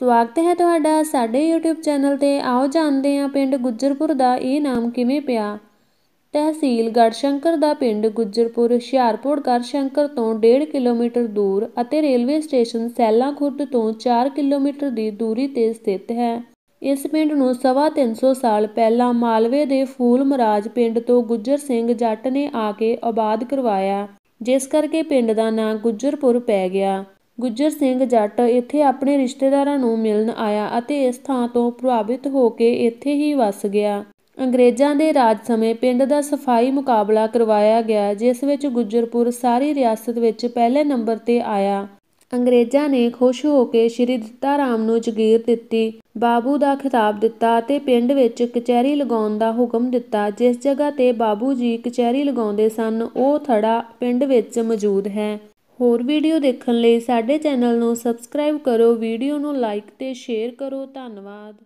ਸਵਾਗਤ ਹੈ ਤੁਹਾਡਾ ਸਾਡੇ YouTube ਚੈਨਲ ਤੇ ਆਓ ਜਾਣਦੇ ਹਾਂ ਪਿੰਡ ਗੁੱਜਰਪੁਰ ਦਾ ਇਹ ਨਾਮ ਕਿਵੇਂ ਪਿਆ ਤਹਿਸੀਲ ਗੜਸ਼ੰਕਰ ਦਾ ਪਿੰਡ ਗੁੱਜਰਪੁਰ ਹਿਆਰਪੁਰ ਗੜਸ਼ੰਕਰ ਤੋਂ 1.5 ਕਿਲੋਮੀਟਰ ਦੂਰ ਅਤੇ ਰੇਲਵੇ ਸਟੇਸ਼ਨ ਸੈਲਾ ਖੁਰਦ ਤੋਂ 4 ਕਿਲੋਮੀਟਰ ਦੀ ਦੂਰੀ ਤੇ ਸਥਿਤ ਹੈ ਇਸ ਪਿੰਡ ਨੂੰ ਸਵਾ 300 ਸਾਲ ਪਹਿਲਾਂ ਮਾਲਵੇ ਦੇ ਫੂਲ ਮਰਾਜ ਪਿੰਡ ਤੋਂ ਗੁੱਜਰ ਸਿੰਘ ਜੱਟ ਨੇ ਆ ਕੇ ਆਬਾਦ ਕਰਵਾਇਆ ਜਿਸ ਕਰਕੇ ਪਿੰਡ ਦਾ ਨਾਂ ਗੁੱਜਰਪੁਰ ਪੈ ਗਿਆ ਗੁੱਜਰ ਸਿੰਘ ਜੱਟ ਇੱਥੇ ਆਪਣੇ ਰਿਸ਼ਤੇਦਾਰਾਂ ਨੂੰ ਮਿਲਣ ਆਇਆ ਅਤੇ ਇਸ ਥਾਂ ਤੋਂ ਪ੍ਰਭਾਵਿਤ ਹੋ ਕੇ ਇੱਥੇ ਹੀ ਵਸ ਗਿਆ। ਅੰਗਰੇਜ਼ਾਂ ਦੇ ਰਾਜ ਸਮੇਂ ਪਿੰਡ ਦਾ ਸਫਾਈ ਮੁਕਾਬਲਾ ਕਰਵਾਇਆ ਗਿਆ ਜਿਸ ਵਿੱਚ ਗੁੱਜਰਪੁਰ ਸਾਰੀ ਰਿਆਸਤ ਵਿੱਚ ਪਹਿਲੇ ਨੰਬਰ ਤੇ ਆਇਆ। ਅੰਗਰੇਜ਼ਾਂ ਨੇ ਖੁਸ਼ ਹੋ ਕੇ ਸ਼੍ਰੀ ਦਿੱਤਾ ਰਾਮ ਨੂੰ ਜਗੀਰ ਦਿੱਤੀ, ਬਾਬੂ ਦਾ ਖਿਤਾਬ ਦਿੱਤਾ ਅਤੇ ਪਿੰਡ ਵਿੱਚ ਕਚਹਿਰੀ ਲਗਾਉਣ ਦਾ ਹੁਕਮ ਦਿੱਤਾ। ਜਿਸ ਜਗ੍ਹਾ ਤੇ ਬਾਬੂ ਜੀ ਕਚਹਿਰੀ ਲਗਾਉਂਦੇ ਸਨ ਉਹ ਥੜਾ ਪਿੰਡ ਵਿੱਚ ਮੌਜੂਦ ਹੈ। ਹੋਰ ਵੀਡੀਓ ਦੇਖਣ ਲਈ ਸਾਡੇ ਚੈਨਲ ਨੂੰ ਸਬਸਕ੍ਰਾਈਬ ਕਰੋ ਵੀਡੀਓ ਨੂੰ ਲਾਈਕ ਤੇ ਸ਼ੇਅਰ ਕਰੋ ਧੰਨਵਾਦ